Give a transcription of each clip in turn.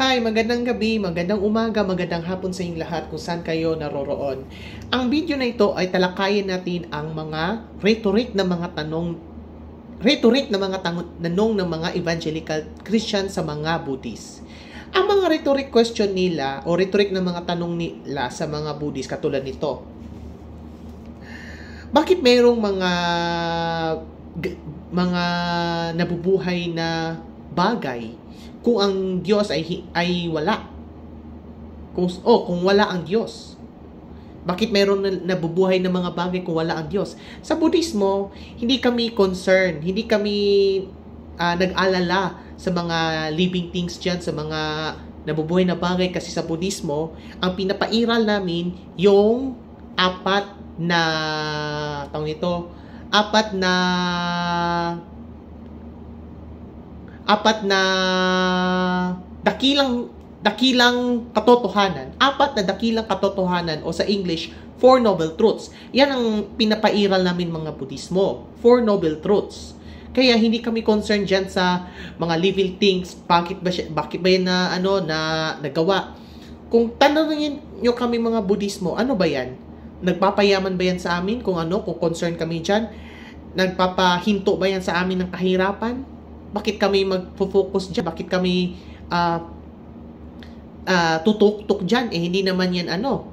Hi, magandang gabi, magandang umaga, magandang hapon sa inyong lahat kung saan kayo naroroon. Ang video na ito ay talakayin natin ang mga rhetoric ng mga tanong rhetoric ng mga tanong ng mga evangelical Christian sa mga Buddhist. Ang mga rhetoric question nila o rhetoric ng mga tanong nila sa mga Buddhist katulad nito. Bakit mayroong mga mga nabubuhay na bagay kung ang Diyos ay, ay wala? Kung, oh, kung wala ang Diyos. Bakit meron na nabubuhay ng mga bagay kung wala ang Diyos? Sa Budismo, hindi kami concerned, hindi kami uh, nag-alala sa mga living things dyan, sa mga nabubuhay na bagay kasi sa Budismo, ang pinapairal namin yung apat na tawag nito, apat na apat na dakilang dakilang katotohanan, apat na dakilang katotohanan o sa English, Four Noble Truths. Yan ang pinapairal namin mga Budismo, Four Noble Truths. Kaya hindi kami concerned diyan sa mga living things, bakit ba, siya, bakit ba yan na, ano, na nagawa. Kung tanongin niyo kami mga Budismo, ano ba yan? Nagpapayaman ba yan sa amin? Kung ano, kung concerned kami diyan Nagpapahinto ba yan sa amin ng kahirapan? Bakit kami magfo-focus diyan? Bakit kami uh, ah, uh, ah, tutok-tok diyan? Eh hindi naman 'yan ano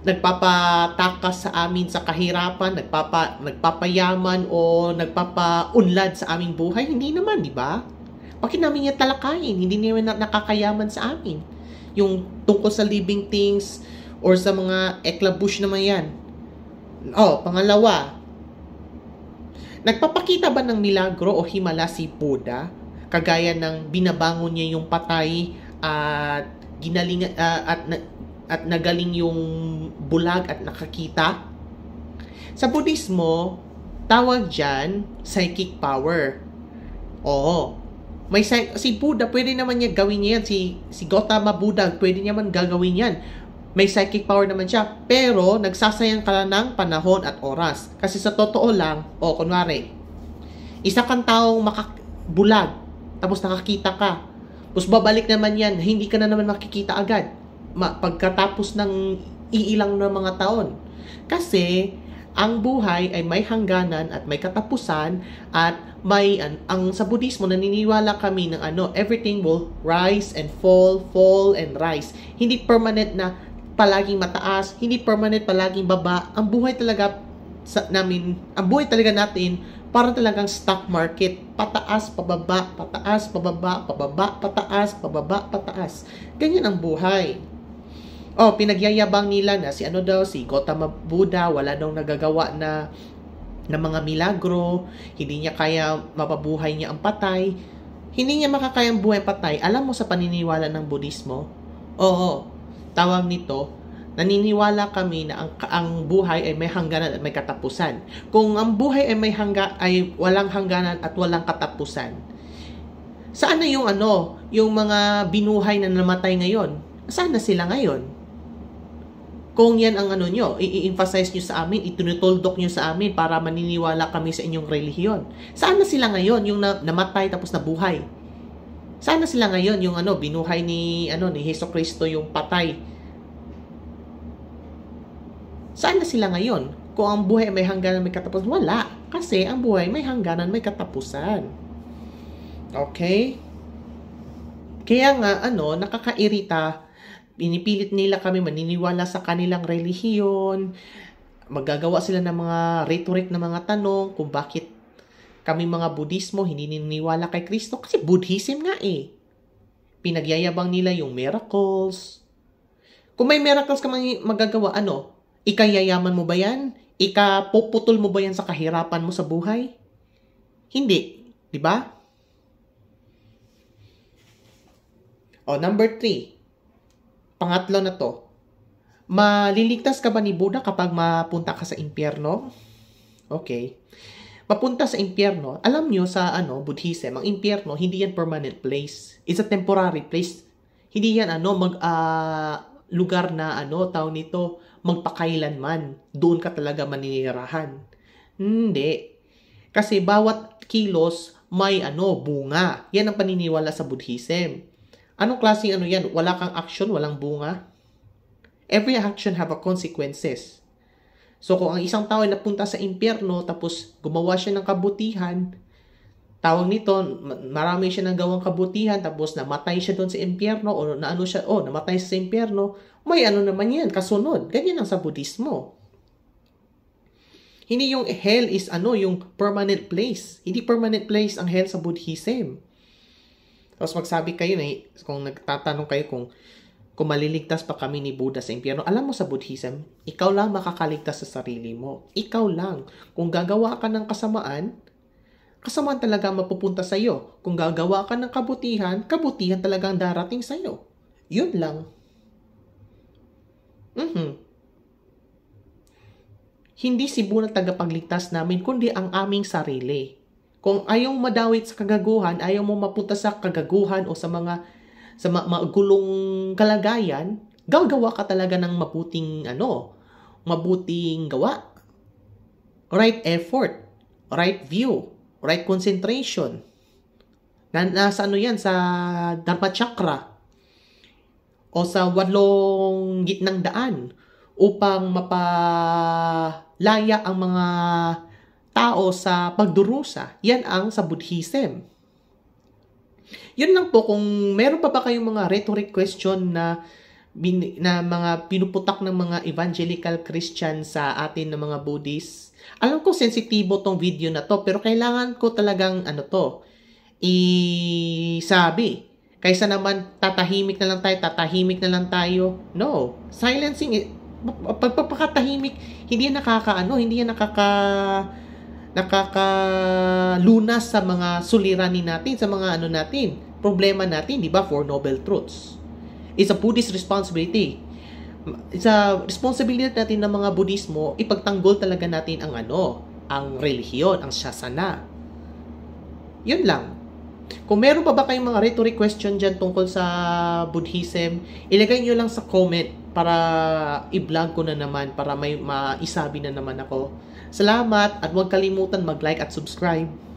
nagpapatakas sa amin sa kahirapan, nagpapa, nagpapayaman o nagpapaunlad sa aming buhay? Hindi naman, di ba? Bakit namin niya talakayin? Hindi naman nakakayaman sa amin. Yung tungkol sa living things or sa mga eklabush naman yan. Oh, pangalawa, Nagpapakita ba ng milagro o himala si Buddha? Kagaya ng binabangon niya yung patay at ginaling uh, at na, at nagaling yung bulag at nakakita? Sa Budismo, tawag diyan psychic power. Oo. May si Buddha, pwede naman niya gawin niya yan. Si, si Gautama Buddha, pwede naman gagawin yan. May psychic power naman siya, pero nagsasayang ka lang ng panahon at oras. Kasi sa totoo lang, o oh, kunwari, isa kang taong makabulag, tapos nakakita ka, tapos babalik naman yan, hindi ka na naman makikita agad ma- pagkatapos ng iilang na mga taon. Kasi, ang buhay ay may hangganan at may katapusan at may an, ang sa Budismo naniniwala kami ng ano everything will rise and fall fall and rise hindi permanent na palaging mataas, hindi permanent palaging baba. Ang buhay talaga sa namin, ang buhay talaga natin parang talagang stock market. Pataas, pababa, pataas, pababa, pababa, pataas, pababa, pataas. Ganyan ang buhay. Oh, pinagyayabang nila na si ano daw, si Gotama Buddha, wala daw nagagawa na ng mga milagro, hindi niya kaya mapabuhay niya ang patay, hindi niya makakayang buhay patay. Alam mo sa paniniwala ng Budismo? Oo, Tawag nito, naniniwala kami na ang, ang buhay ay may hangganan at may katapusan. Kung ang buhay ay may hangga, ay walang hangganan at walang katapusan. Saan na yung ano, yung mga binuhay na namatay ngayon? Saan na sila ngayon? Kung yan ang ano nyo, i-emphasize nyo sa amin, itunutultok nyo sa amin para maniniwala kami sa inyong relihiyon. Saan na sila ngayon, yung na, namatay tapos nabuhay? Sana sila ngayon yung ano binuhay ni ano ni Hesus Kristo yung patay. Sana sila ngayon? Kung ang buhay may hangganan may katapusan, wala. Kasi ang buhay may hangganan may katapusan. Okay? Kaya nga ano, nakakairita pinipilit nila kami maniniwala sa kanilang relihiyon, magagawa sila ng mga rhetoric na mga tanong kung bakit kami mga Budismo, hindi niniwala kay Kristo kasi Buddhism nga eh. Pinagyayabang nila yung miracles. Kung may miracles ka magagawa, ano? Ikayayaman mo ba yan? Ikapuputol mo ba yan sa kahirapan mo sa buhay? Hindi. Di ba? O, number three. Pangatlo na to. Maliligtas ka ba ni Buddha kapag mapunta ka sa impyerno? Okay papunta sa impyerno, alam nyo sa ano, Buddhism, ang impyerno, hindi yan permanent place. It's a temporary place. Hindi yan ano, mag, uh, lugar na ano, tao nito, magpakailanman. Doon ka talaga maninirahan. Hindi. Kasi bawat kilos may ano, bunga. Yan ang paniniwala sa Buddhism. Anong klaseng ano yan? Wala kang action, walang bunga. Every action have a consequences. So kung ang isang tao ay napunta sa impyerno tapos gumawa siya ng kabutihan, tawag nito, marami siya nang gawang kabutihan tapos namatay siya doon sa impyerno o naano siya, oh, namatay siya sa impyerno, may ano naman yan, kasunod. Ganyan ang sa Budismo. Hindi yung hell is ano, yung permanent place. Hindi permanent place ang hell sa Buddhism. Tapos magsabi kayo na, kung nagtatanong kayo kung kung maliligtas pa kami ni Buddha sa impyerno, alam mo sa Buddhism, ikaw lang makakaligtas sa sarili mo. Ikaw lang. Kung gagawa ka ng kasamaan, kasamaan talaga mapupunta sa iyo. Kung gagawa ka ng kabutihan, kabutihan talaga ang darating sa iyo. Yun lang. Mm-hmm. Hindi si Buddha tagapagligtas namin, kundi ang aming sarili. Kung ayaw madawit sa kagaguhan, ayaw mo mapunta sa kagaguhan o sa mga sa ma- magulong kalagayan, gagawa ka talaga ng maputing ano, mabuting gawa. Right effort, right view, right concentration. Na, nasa ano yan, sa Dharma Chakra o sa walong gitnang daan upang mapalaya ang mga tao sa pagdurusa. Yan ang sa Buddhism. Yun lang po, kung meron pa ba kayong mga rhetoric question na na mga pinuputak ng mga evangelical Christian sa atin ng mga Buddhist. Alam ko sensitibo tong video na to pero kailangan ko talagang ano to isabi. Kaysa naman tatahimik na lang tayo, tatahimik na lang tayo. No, silencing eh, pagpapakatahimik hindi yan nakakaano, hindi yan nakaka nakakalunas sa mga suliranin natin, sa mga ano natin, problema natin, di ba, for noble truths. It's a Buddhist responsibility. Sa responsibility natin ng mga Budismo, ipagtanggol talaga natin ang ano, ang relihiyon, ang shasana. Yun lang. Kung meron pa ba kayong mga rhetoric question dyan tungkol sa Buddhism, ilagay nyo lang sa comment para i-vlog ko na naman, para may maisabi na naman ako. Salamat at huwag kalimutan mag-like at subscribe.